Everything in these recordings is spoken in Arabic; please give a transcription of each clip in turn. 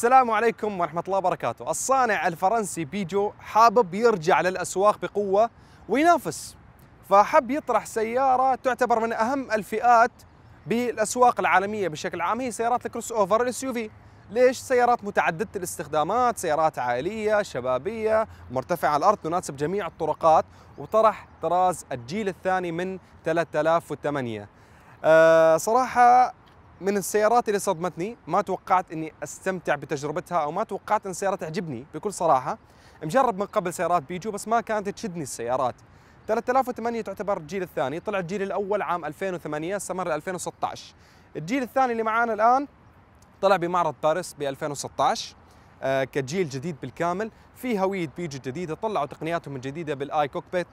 السلام عليكم ورحمة الله وبركاته الصانع الفرنسي بيجو حابب يرجع للأسواق بقوة وينافس فحب يطرح سيارة تعتبر من أهم الفئات بالأسواق العالمية بشكل عام هي سيارات الكروس أوفر الاس يو في ليش؟ سيارات متعددة الاستخدامات سيارات عائلية شبابية مرتفعة على الأرض تناسب جميع الطرقات وطرح طراز الجيل الثاني من 3008 أه صراحة من السيارات اللي صدمتني ما توقعت اني استمتع بتجربتها او ما توقعت ان السياره تعجبني بكل صراحه مجرب من قبل سيارات بيجو بس ما كانت تشدني السيارات 3008 تعتبر الجيل الثاني طلع الجيل الاول عام 2008 استمر ل 2016 الجيل الثاني اللي معانا الان طلع بمعرض باريس ب 2016 آه، كجيل جديد بالكامل في هويه بيجو جديده طلعوا تقنياتهم الجديده بالاي كوكبيت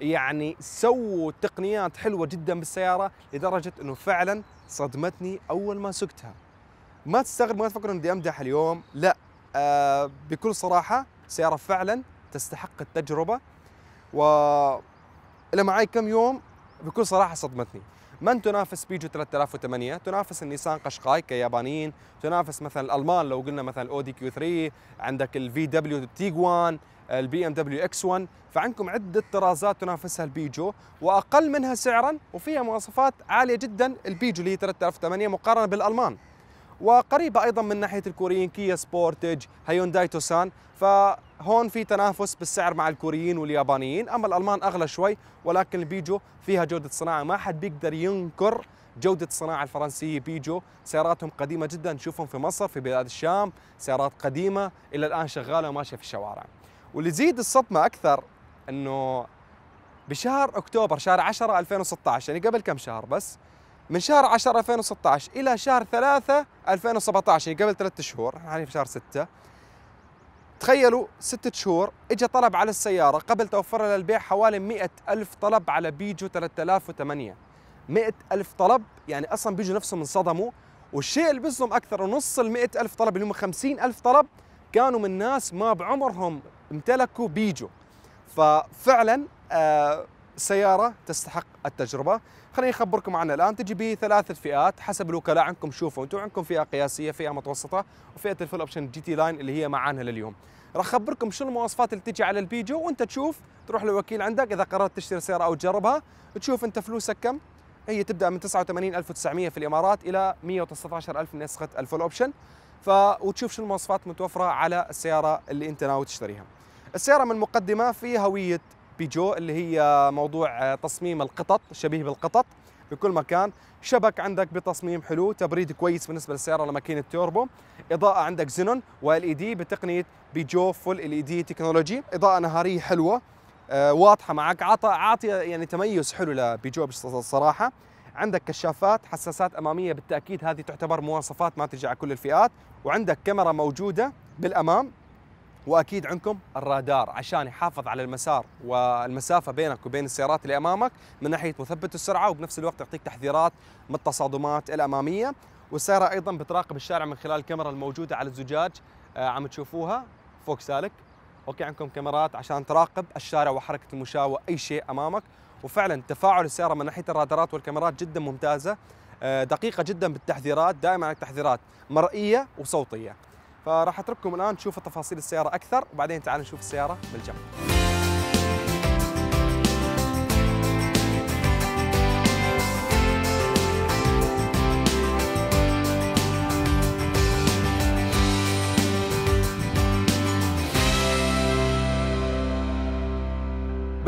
يعني سووا تقنيات حلوه جدا بالسياره لدرجه انه فعلا صدمتني اول ما سقتها ما تستغرب ما تفكر اني بدي امدح اليوم لا آه بكل صراحه سياره فعلا تستحق التجربه و اللي معي كم يوم بكل صراحه صدمتني من تنافس بيجو 3008 تنافس النيسان قشقاي كيابانيين تنافس مثلا الالمان لو قلنا مثلا اودي كيو 3 عندك الفي دبليو تيغوان البي ام دبليو اكس 1 فعندكم عده طرازات تنافسها البيجو واقل منها سعرا وفيها مواصفات عاليه جدا البيجو اللي هي 3008 مقارنه بالالمان وقريبه ايضا من ناحيه الكوريين كيا سبورتج هيونداي توسان فهون في تنافس بالسعر مع الكوريين واليابانيين اما الالمان اغلى شوي ولكن البيجو فيها جوده صناعه ما حد بيقدر ينكر جودة الصناعة الفرنسية بيجو سياراتهم قديمة جدا نشوفهم في مصر في بلاد الشام سيارات قديمة إلى الآن شغالة وماشية في الشوارع واللي تزيد الصدمه اكثر انه بشهر اكتوبر شهر 10 2016 يعني قبل كم شهر بس من شهر 10 2016 الى شهر 3 2017 يعني قبل ثلاث شهور يعني في شهر 6 تخيلوا ستة شهور اجى طلب على السيارة قبل توفرها للبيع حوالي مئة ألف طلب على بيجو 3008 مئة ألف طلب يعني أصلا بيجو نفسهم انصدموا والشيء اللي بيصدم أكثر نص ال ألف طلب اللي هم خمسين ألف طلب كانوا من ناس ما بعمرهم امتلكوا بيجو ففعلا آه، سيارة تستحق التجربة خليني أخبركم عنها الآن تجي بثلاثة فئات حسب الوكلاء عندكم شوفوا أنتم عندكم فئة قياسية فئة متوسطة وفئة الفول أوبشن جي تي لاين اللي هي معانا لليوم راح أخبركم شو المواصفات اللي تجي على البيجو وأنت تشوف تروح للوكيل عندك إذا قررت تشتري سيارة أو تجربها تشوف أنت فلوسك كم هي تبدأ من 89900 في الإمارات إلى 119000 نسخة الفول أوبشن ف وتشوف شو المواصفات متوفره على السيارة اللي أنت ناوي تشتريها السيارة من مقدمة في هوية بيجو اللي هي موضوع آه، تصميم القطط شبيه بالقطط بكل مكان شبك عندك بتصميم حلو تبريد كويس بالنسبه للسياره لماكينه توربو اضاءه عندك زينون وال اي دي بتقنيه بيجو فول ال اي دي تكنولوجي اضاءه نهاريه حلوه آه، واضحه معك عطى عاطي يعني تميز حلو لبيجو الصراحه عندك كشافات حساسات اماميه بالتاكيد هذه تعتبر مواصفات ما تجي على كل الفئات وعندك كاميرا موجوده بالامام واكيد عندكم الرادار عشان يحافظ على المسار والمسافه بينك وبين السيارات اللي امامك من ناحيه مثبت السرعه وبنفس الوقت يعطيك تحذيرات من التصادمات الاماميه والسياره ايضا بتراقب الشارع من خلال الكاميرا الموجوده على الزجاج آه، عم تشوفوها فوق سالك اوكي عندكم كاميرات عشان تراقب الشارع وحركه المشاة واي شيء امامك وفعلا تفاعل السياره من ناحيه الرادارات والكاميرات جدا ممتازه آه، دقيقه جدا بالتحذيرات دائما على التحذيرات مرئيه وصوتيه فراح اترككم الان تشوفوا تفاصيل السياره اكثر وبعدين تعالوا نشوف السياره بالجنب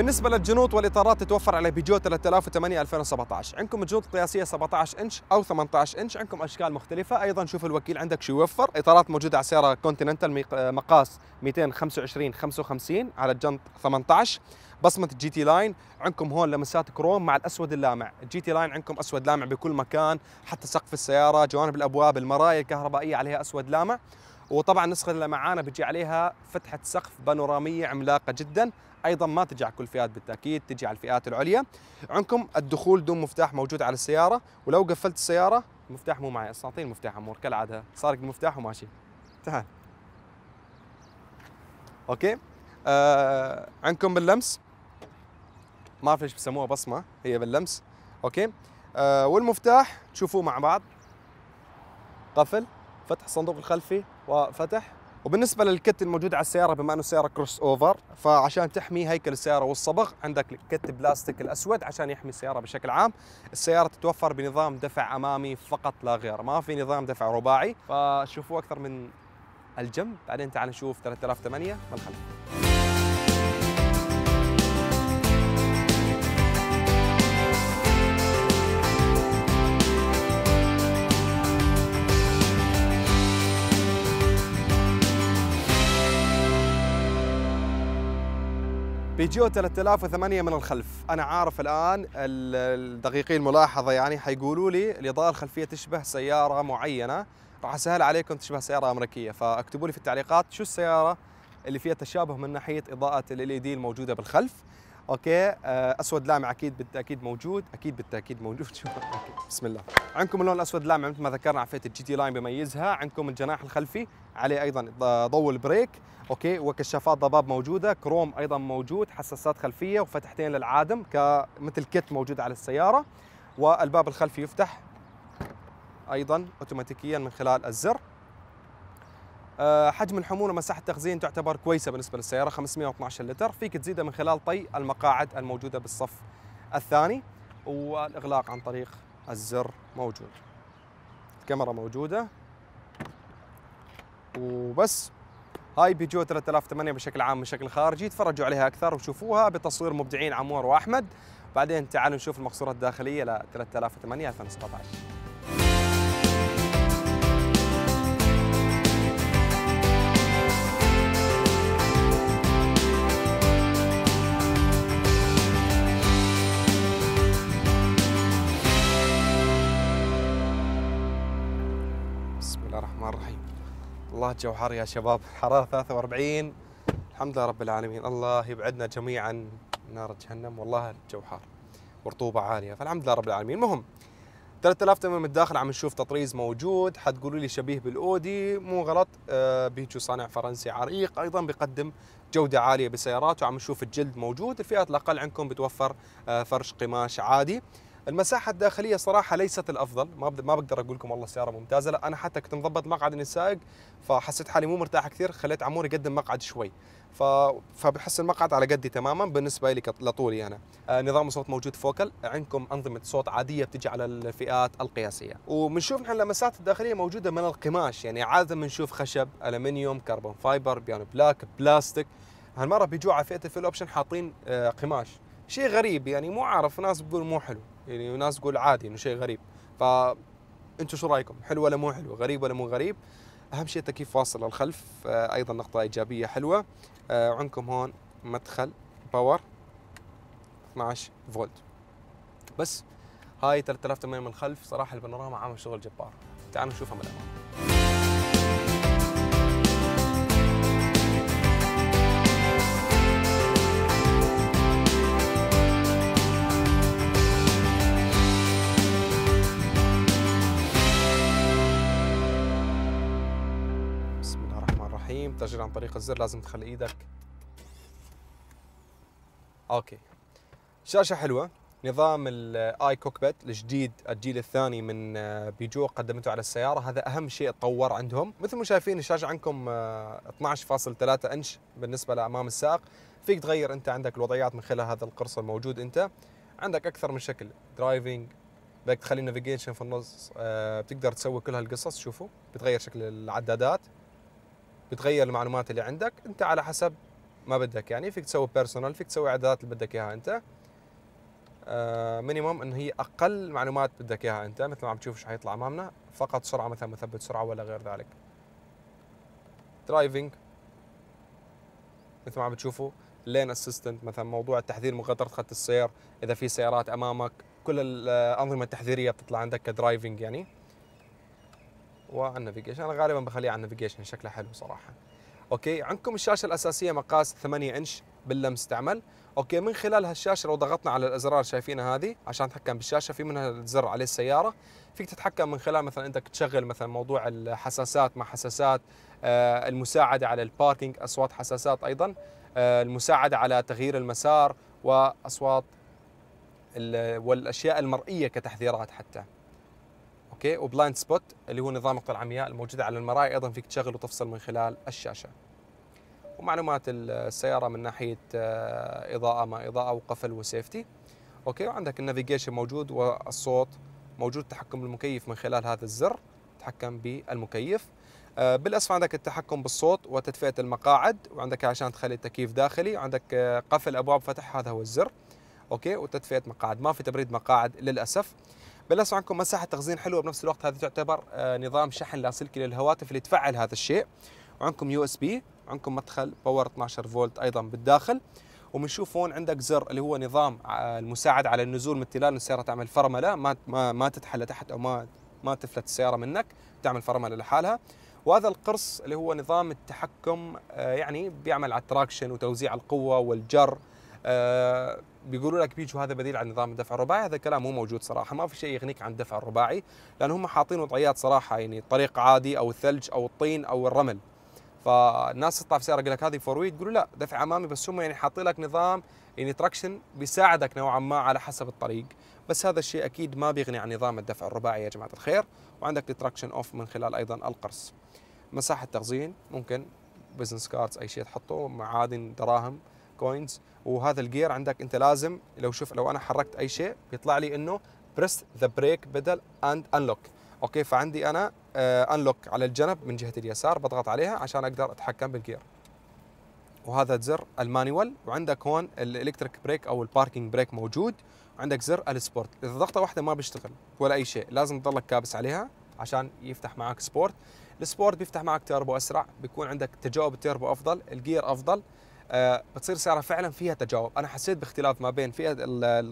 بالنسبة للجنوط والإطارات تتوفر على بيجو 3008 2017 عندكم جنوط قياسية 17 إنش أو 18 إنش عندكم أشكال مختلفة أيضا شوف الوكيل عندك شو يوفر إطارات موجودة على سيارة كونتيننتال آه، مقاس 225 55 على الجنط 18 بصمة الجي تي لاين عندكم هون لمسات كروم مع الأسود اللامع الجي تي لاين عندكم أسود لامع بكل مكان حتى سقف السيارة جوانب الأبواب المرايا الكهربائية عليها أسود لامع وطبعا النسخة اللي معانا بيجي عليها فتحة سقف بانورامية عملاقة جدا ايضا ما تجي على كل الفئات بالتاكيد تجي على الفئات العليا عندكم الدخول دون مفتاح موجود على السياره ولو قفلت السياره المفتاح مو معي اعطيني المفتاح امور كالعاده سارق المفتاح وماشي تعال اوكي آه عندكم باللمس ما اعرف ليش بسموها بصمه هي باللمس اوكي آه والمفتاح تشوفوه مع بعض قفل فتح الصندوق الخلفي وفتح وبالنسبه للكت الموجود على السياره بما انه السياره كروس اوفر فعشان تحمي هيكل السياره والصبغ عندك الكت بلاستيك الاسود عشان يحمي السياره بشكل عام السياره تتوفر بنظام دفع امامي فقط لا غير ما في نظام دفع رباعي فشوفوا اكثر من الجنب بعدين تعال نشوف 3008 من الخلف بيجيو 3008 من الخلف انا عارف الان الدقيقين الملاحظه يعني حيقولوا لي الاضاءه الخلفيه تشبه سياره معينه راح اسهل عليكم تشبه سياره امريكيه فاكتبوا لي في التعليقات شو السياره اللي فيها تشابه من ناحيه اضاءه ال LED الموجوده بالخلف اوكي آه، اسود لامع اكيد بالتاكيد موجود اكيد بالتاكيد موجود أوكي. بسم الله عندكم اللون الاسود اللامع مثل ما ذكرنا عفيت الجي تي لاين بيميزها عندكم الجناح الخلفي عليه ايضا ضوء البريك اوكي وكشافات ضباب موجوده كروم ايضا موجود حساسات خلفيه وفتحتين للعادم كمثل كت موجود على السياره والباب الخلفي يفتح ايضا اوتوماتيكيا من خلال الزر آه، حجم الحموله مساحه التخزين تعتبر كويسه بالنسبه للسياره 512 لتر فيك تزيدها من خلال طي المقاعد الموجوده بالصف الثاني والاغلاق عن طريق الزر موجود الكاميرا موجوده وبس هاي بيجو 3008 بشكل عام بشكل خارجي تفرجوا عليها اكثر وشوفوها بتصوير مبدعين عمور واحمد بعدين تعالوا نشوف المقصورات الداخليه ل 3008 2017 والله الجو حر يا شباب حرارة 43 الحمد لله رب العالمين الله يبعدنا جميعا نار جهنم والله الجو حار ورطوبة عالية فالحمد لله رب العالمين المهم 3000 تمام الداخل عم نشوف تطريز موجود حتقولوا لي شبيه بالاودي مو غلط آه بيجو صانع فرنسي عريق ايضا بيقدم جوده عاليه بسياراته عم نشوف الجلد موجود الفئات الاقل عندكم بتوفر آه فرش قماش عادي المساحه الداخليه صراحه ليست الافضل ما ما بقدر اقول لكم والله السياره ممتازه لا انا حتى كنت مضبط مقعد اني سائق فحسيت حالي مو مرتاح كثير خليت عمور يقدم مقعد شوي ف... فبحس المقعد على قدي تماما بالنسبه لي لطولي انا آه، نظام الصوت موجود فوكل عندكم انظمه صوت عاديه بتجي على الفئات القياسيه وبنشوف نحن اللمسات الداخليه موجوده من القماش يعني عاده بنشوف خشب الومنيوم كربون فايبر بيانو بلاك بلاستيك هالمره بيجوا على فئه الفول اوبشن حاطين آه، قماش شيء غريب يعني مو عارف ناس بتقول مو حلو يعني ناس تقول عادي انه شيء غريب ف انتم شو رايكم حلو ولا مو حلو غريب ولا مو غريب اهم شيء تكييف فاصل للخلف آه ايضا نقطه ايجابيه حلوه آه عندكم هون مدخل باور 12 فولت بس هاي 3800 من الخلف صراحه البانوراما عامل شغل جبار تعالوا نشوفها من الامام الرحيم تسجيل عن طريق الزر لازم تخلي ايدك اوكي شاشه حلوه نظام الاي كوكبت الجديد الجيل الثاني من آه، بيجو قدمته على السياره هذا اهم شيء تطور عندهم مثل ما شايفين الشاشه عندكم 12.3 آه، انش بالنسبه لامام السائق فيك تغير انت عندك الوضعيات من خلال هذا القرص الموجود انت عندك اكثر من شكل درايفنج بدك تخلي نافيجيشن في النص آه، بتقدر تسوي كل هالقصص شوفوا بتغير شكل العدادات بتغير المعلومات اللي عندك انت على حسب ما بدك يعني فيك تسوي بيرسونال فيك تسوي اعدادات اللي بدك اياها انت آه مينيموم انه هي اقل معلومات بدك اياها انت مثل ما عم تشوف شو حيطلع امامنا فقط سرعه مثلا مثبت سرعه ولا غير ذلك درايفنج مثل ما عم بتشوفوا لين اسيستنت مثلا موضوع تحذير مغادره خط السير اذا في سيارات امامك كل الانظمه آه، التحذيريه بتطلع عندك كدرايفنج يعني وعن نافيجيشن انا غالبا بخليه على النافيجيشن شكله حلو صراحه اوكي عندكم الشاشه الاساسيه مقاس 8 انش باللمس تعمل اوكي من خلال هالشاشه لو ضغطنا على الازرار شايفينها هذه عشان نتحكم بالشاشه في منها الزر عليه السياره فيك تتحكم من خلال مثلا انت تشغل مثلا موضوع الحساسات مع حساسات آه المساعده على الباركينج اصوات حساسات ايضا آه المساعده على تغيير المسار واصوات والاشياء المرئيه كتحذيرات حتى اوكي وبلايند سبوت اللي هو نظام نقطه العمياء الموجوده على المرايا ايضا فيك تشغل وتفصل من خلال الشاشه ومعلومات السياره من ناحيه آه، اضاءه ما اضاءه وقفل وسيفتي اوكي وعندك النافيجيشن موجود والصوت موجود تحكم المكيف من خلال هذا الزر تحكم بالمكيف آه، بالاسفل عندك التحكم بالصوت وتدفئه المقاعد وعندك عشان تخلي التكييف داخلي وعندك آه، قفل ابواب فتح هذا هو الزر اوكي وتدفئه مقاعد ما في تبريد مقاعد للاسف بلشوا عندكم مساحه تخزين حلوه بنفس الوقت هذه تعتبر آه، نظام شحن لاسلكي للهواتف اللي تفعل هذا الشيء وعندكم يو اس بي وعندكم مدخل باور 12 فولت ايضا بالداخل وبنشوف هون عندك زر اللي هو نظام آه، المساعد على النزول من التلال السياره تعمل فرمله ما ما, ما تتحلى تحت او ما ما تفلت السياره منك تعمل فرمله لحالها وهذا القرص اللي هو نظام التحكم آه، يعني بيعمل على التراكشن وتوزيع القوه والجر آه، بيقولوا لك بيجو هذا بديل عن نظام الدفع الرباعي هذا الكلام مو موجود صراحه ما في شيء يغنيك عن الدفع الرباعي لان هم حاطين وضعيات صراحه يعني الطريق عادي او الثلج او الطين او الرمل فالناس تطلع في سياره يقول لك هذه فورويد يقولوا لا دفع امامي بس هم يعني حاطين لك نظام يعني تراكشن بيساعدك نوعا ما على حسب الطريق بس هذا الشيء اكيد ما بيغني عن نظام الدفع الرباعي يا جماعه الخير وعندك التراكشن اوف من خلال ايضا القرص مساحه تخزين ممكن بزنس كاردز اي شيء تحطه معادن دراهم كوينز وهذا الجير عندك انت لازم لو شوف لو انا حركت اي شيء بيطلع لي انه بريس ذا بريك بدل اند انلوك اوكي فعندي انا انلوك آه، على الجنب من جهه اليسار بضغط عليها عشان اقدر اتحكم بالجير وهذا زر المانيوال وعندك هون الالكتريك بريك او الباركينج بريك موجود وعندك زر السبورت اذا ضغطه واحده ما بيشتغل ولا اي شيء لازم تضلك كابس عليها عشان يفتح معك سبورت السبورت بيفتح معك تيربو اسرع بيكون عندك تجاوب التيربو افضل الجير افضل آه، بتصير سياره فعلا فيها تجاوب انا حسيت باختلاف ما بين فئه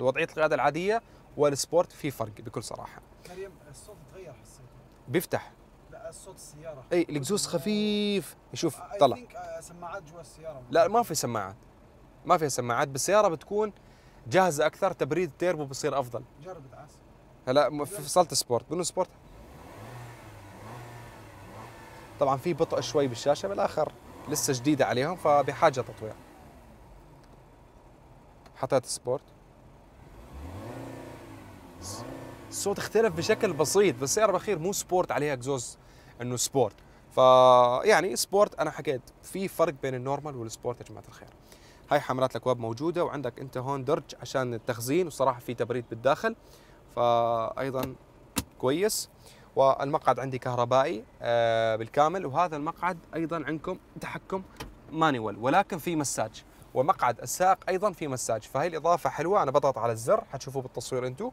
وضعيه القياده العاديه والسبورت في فرق بكل صراحه مريم الصوت تغير حسيت بيفتح لا الصوت السياره اي الاكزوز خفيف شوف آه، طلع آه، سماعات جوا السياره لا ما في سماعات ما فيها سماعات بالسياره بتكون جاهزه اكثر تبريد التيربو بصير افضل جرب ادعس هلا فصلت سبورت بنو سبورت طبعا في بطء شوي بالشاشه بالاخر لسه جديده عليهم فبحاجه تطوير حطيت سبورت الصوت اختلف بشكل بسيط بس السياره بالاخير مو سبورت عليها اكزوز انه سبورت فيعني سبورت انا حكيت في فرق بين النورمال والسبورت يا جماعه الخير هاي حملات الاكواب موجوده وعندك انت هون درج عشان التخزين وصراحه في تبريد بالداخل فايضا كويس والمقعد عندي كهربائي آه، بالكامل وهذا المقعد ايضا عندكم تحكم مانيوال ولكن في مساج ومقعد السائق ايضا في مساج فهي الاضافه حلوه انا بضغط على الزر حتشوفوه بالتصوير انتم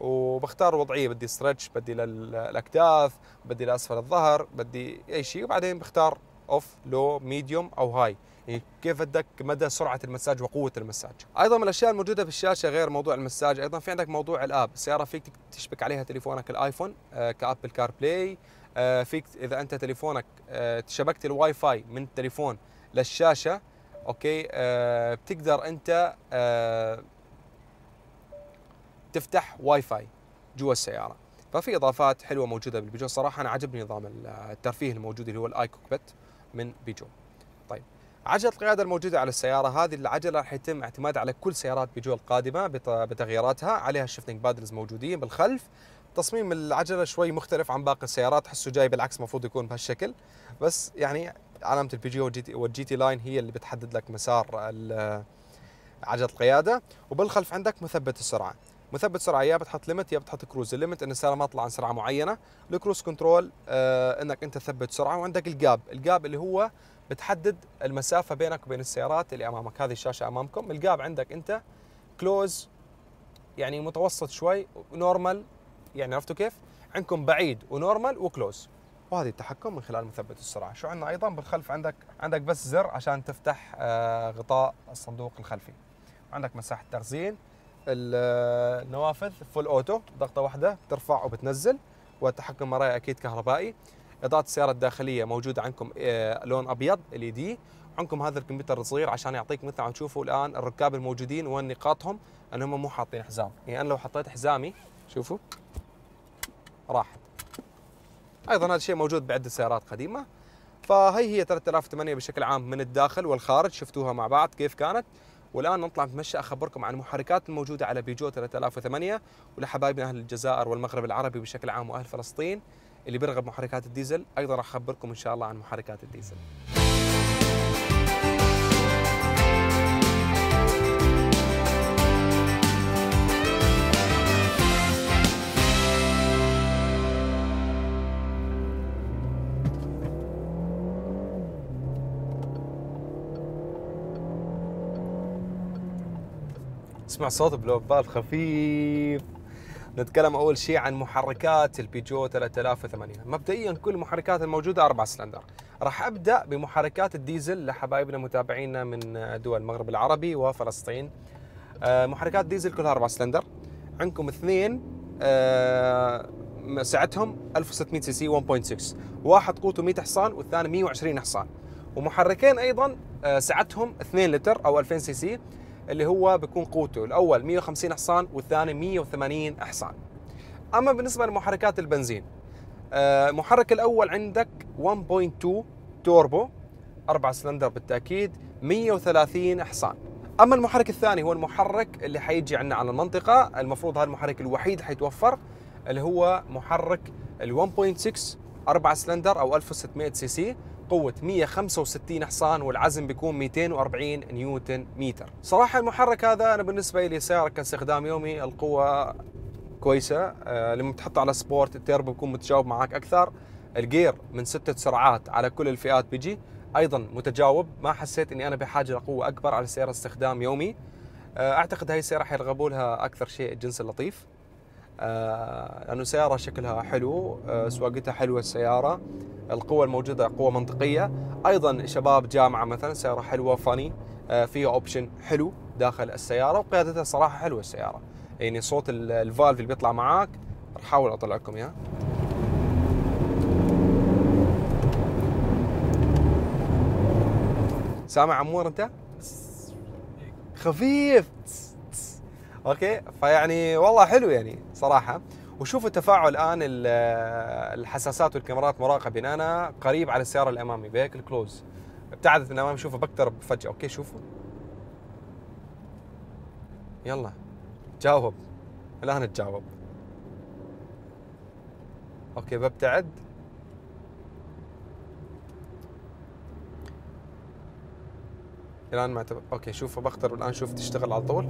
وبختار وضعيه بدي ستريتش بدي للاكتاف بدي لاسفل الظهر بدي اي شيء وبعدين بختار اوف لو ميديوم او هاي إيه، كيف بدك مدى سرعه المساج وقوه المساج ايضا من الاشياء الموجوده بالشاشه غير موضوع المساج ايضا في عندك موضوع الاب السياره فيك تشبك عليها تليفونك الايفون آه، كابل كار آه، بلاي فيك اذا انت تليفونك آه، شبكت الواي فاي من التليفون للشاشه اوكي بتقدر انت تفتح واي فاي جوا السياره ففي اضافات حلوه موجوده بالبيجو صراحه انا عجبني نظام الترفيه الموجود اللي هو الاي كوكبت من بيجو طيب عجله القياده الموجوده على السياره هذه العجله راح يتم اعتماد على كل سيارات بيجو القادمه بتغييراتها عليها الشفتنج بادلز موجودين بالخلف تصميم العجله شوي مختلف عن باقي السيارات تحسه جاي بالعكس المفروض يكون بهالشكل بس يعني علامه البي جي والجي تي لاين هي اللي بتحدد لك مسار عجله القياده وبالخلف عندك مثبت السرعه مثبت سرعه يا بتحط ليمت يا بتحط كروز الليمت ان السياره ما تطلع عن سرعه معينه الكروز كنترول آه انك انت تثبت سرعه وعندك الجاب الجاب اللي هو بتحدد المسافه بينك وبين السيارات اللي امامك هذه الشاشه امامكم الجاب عندك انت كلوز يعني متوسط شوي نورمال يعني عرفتوا كيف عندكم بعيد ونورمال وكلوز وهذه التحكم من خلال مثبت السرعه شو عندنا ايضا بالخلف عندك عندك بس زر عشان تفتح آه، غطاء الصندوق الخلفي عندك مساحه تخزين آه، النوافذ فول اوتو ضغطه واحده بترفع وبتنزل والتحكم مرايا اكيد كهربائي اضاءه السياره الداخليه موجوده عندكم آه، لون ابيض ال دي e عندكم هذا الكمبيوتر الصغير عشان يعطيك مثل ما تشوفوا الان الركاب الموجودين وين نقاطهم ان هم مو حاطين حزام يعني انا لو حطيت حزامي شوفوا راحت ايضا هذا الشيء موجود بعده سيارات قديمه فهي هي 3008 بشكل عام من الداخل والخارج شفتوها مع بعض كيف كانت والان نطلع نتمشى اخبركم عن المحركات الموجوده على بيجو 3008 ولحبايبنا اهل الجزائر والمغرب العربي بشكل عام واهل فلسطين اللي بيرغب محركات الديزل ايضا راح اخبركم ان شاء الله عن محركات الديزل اسمع صوت بلوبال خفيف نتكلم اول شيء عن محركات البيجو 3080 مبدئيا كل المحركات الموجوده اربع سلندر راح ابدا بمحركات الديزل لحبايبنا متابعينا من دول المغرب العربي وفلسطين آه، محركات ديزل كلها اربع سلندر عندكم اثنين آه، سعتهم 1600 سي سي 1.6 واحد قوته 100 حصان والثاني 120 حصان ومحركين ايضا آه، سعتهم 2 لتر او 2000 سي سي اللي هو بيكون قوته الاول 150 حصان والثاني 180 حصان اما بالنسبه لمحركات البنزين المحرك آه، الاول عندك 1.2 توربو اربع سلندر بالتأكيد 130 حصان أما المحرك الثاني هو المحرك اللي حيجي عندنا على المنطقة المفروض هذا المحرك الوحيد حيتوفر اللي هو محرك ال 1.6 اربع سلندر أو 1600 سي سي قوة 165 حصان والعزم بيكون 240 نيوتن متر صراحة المحرك هذا أنا بالنسبة لي سيارة كاستخدام يومي القوة كويسة آه، لما تحط على سبورت التيربو بيكون متجاوب معك أكثر الجير من ستة سرعات على كل الفئات بيجي ايضا متجاوب ما حسيت اني انا بحاجه لقوه اكبر على سياره استخدام يومي آه، اعتقد هاي السياره حيرغبوا لها اكثر شيء الجنس اللطيف آه، لأنه السيارة شكلها حلو آه، سواقتها حلوة السيارة القوة الموجودة قوة منطقية أيضا شباب جامعة مثلا سيارة حلوة فاني آه، فيها أوبشن حلو داخل السيارة وقيادتها صراحة حلوة السيارة يعني صوت الفالف اللي بيطلع معاك راح أحاول أطلع لكم إياه سامع عمور أنت؟ خفيف اوكي فيعني والله حلو يعني صراحه وشوفوا تفاعل الان الحساسات والكاميرات مراقبين انا قريب على السياره الامامي بهيك الكلوز ابتعدت من الامام شوفوا بقترب فجاه اوكي شوفوا يلا جاوب الان تجاوب اوكي ببتعد الان ما اوكي شوفوا بقترب الان شوف تشتغل على طول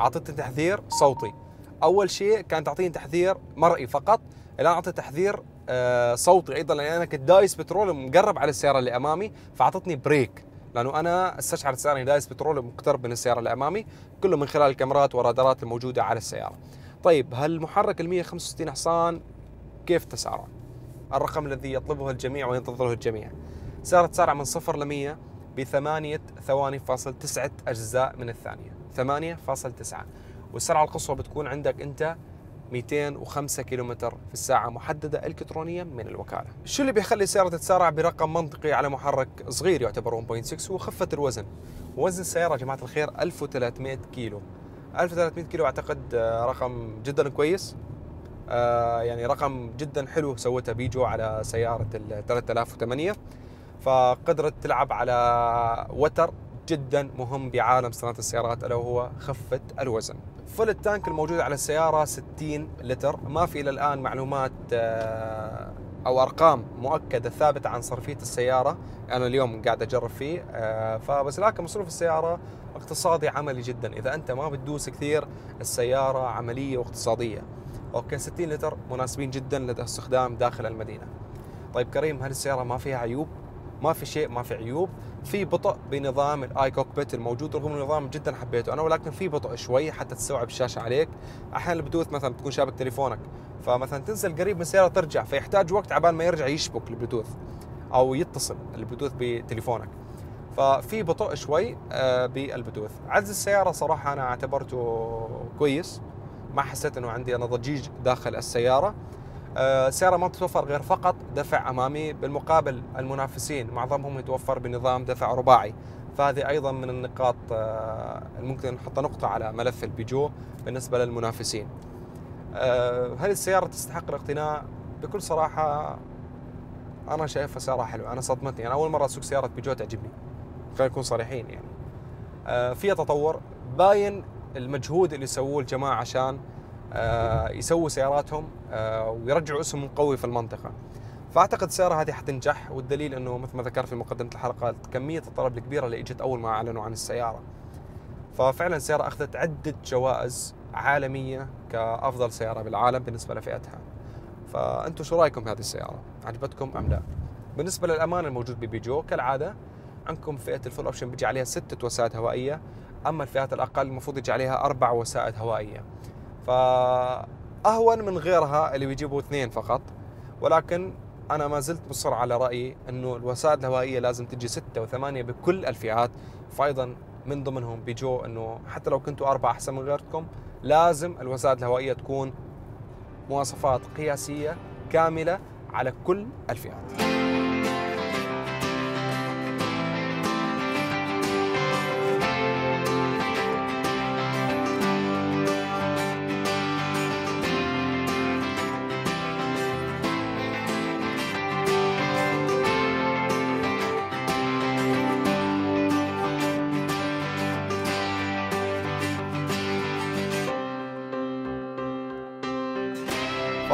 اعطيت تحذير صوتي اول شيء كان تعطيني تحذير مرئي فقط الان اعطيت تحذير آه، صوتي ايضا لان انا كنت دايس بترول مقرب على السياره اللي امامي فاعطتني بريك لانه انا استشعرت السياره اني دايس بترول مقترب من السياره اللي امامي كله من خلال الكاميرات والرادارات الموجوده على السياره. طيب هل محرك ال 165 حصان كيف تسارع؟ الرقم الذي يطلبه الجميع وينتظره الجميع. سياره تسارع من صفر ل 100 بثمانية ثواني فاصل تسعة أجزاء من الثانية 8.9 والسرعة القصوى بتكون عندك أنت 205 كيلومتر في الساعة محددة الكترونيا من الوكالة. شو اللي بيخلي السيارة تتسارع برقم منطقي على محرك صغير يعتبر 1.6 هو خفة الوزن. وزن السيارة يا جماعة الخير 1300 كيلو. 1300 كيلو اعتقد آه، رقم جدا كويس. آه، يعني رقم جدا حلو سوته بيجو على سيارة ال 3008 فقدرت تلعب على وتر جدا مهم بعالم صناعة السيارات ألا وهو خفة الوزن فل التانك الموجود على السيارة 60 لتر ما في إلى الآن معلومات آه، أو أرقام مؤكدة ثابتة عن صرفية السيارة أنا اليوم قاعد أجرب فيه آه، فبس لكن مصروف السيارة اقتصادي عملي جدا إذا أنت ما بتدوس كثير السيارة عملية واقتصادية أوكي 60 لتر مناسبين جدا للاستخدام داخل المدينة طيب كريم هل السيارة ما فيها عيوب؟ ما في شيء ما في عيوب في بطء بنظام الاي كوكبيت الموجود رغم النظام جدا حبيته انا ولكن في بطء شوي حتى تستوعب الشاشه عليك احيانا البلوتوث مثلا بتكون شابك تليفونك فمثلا تنزل قريب من السياره ترجع فيحتاج وقت عبال ما يرجع يشبك البلوتوث او يتصل البلوتوث بتليفونك ففي بطء شوي آه، بالبلوتوث عز السياره صراحه انا اعتبرته كويس ما حسيت انه عندي انا ضجيج داخل السياره السياره آه، ما تتوفر غير فقط دفع امامي بالمقابل المنافسين معظمهم يتوفر بنظام دفع رباعي فهذه ايضا من النقاط آه، ممكن نحط نقطه على ملف البيجو بالنسبه للمنافسين هل آه، السياره تستحق الاقتناء بكل صراحه انا شايفها سياره حلوه انا صدمتني انا اول مره اسوق سياره بيجو تعجبني خلينا نكون صريحين يعني فيها تطور باين المجهود اللي سووه الجماعه عشان آه، يسووا سياراتهم آه، ويرجعوا اسمهم قوي في المنطقه فاعتقد السياره هذه حتنجح والدليل انه مثل ما ذكرت في مقدمه الحلقه كميه الطلب الكبيره اللي اجت اول ما اعلنوا عن السياره ففعلا السياره اخذت عده جوائز عالميه كافضل سياره بالعالم بالنسبه لفئتها فانتم شو رايكم بهذه السياره عجبتكم ام لا بالنسبه للامان الموجود ببيجو كالعاده عندكم فئه الفول اوبشن بيجي عليها ستة وسائد هوائيه اما الفئات الاقل المفروض يجي عليها اربع وسائد هوائيه فأهون من غيرها اللي بيجيبوا اثنين فقط ولكن أنا ما زلت مصر على رأيي أنه الوسائل الهوائية لازم تجي ستة وثمانية بكل الفئات فأيضا من ضمنهم بيجو أنه حتى لو كنتوا أربعة أحسن من غيركم لازم الوسائل الهوائية تكون مواصفات قياسية كاملة على كل الفئات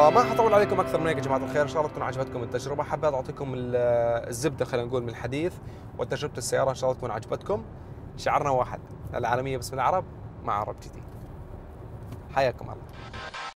فما حطول عليكم اكثر من هيك يا جماعه الخير ان شاء الله تكون عجبتكم التجربه حبيت اعطيكم الزبده خلينا نقول من الحديث وتجربه السياره ان شاء الله تكون عجبتكم شعرنا واحد العالميه باسم العرب مع عرب جديد حياكم الله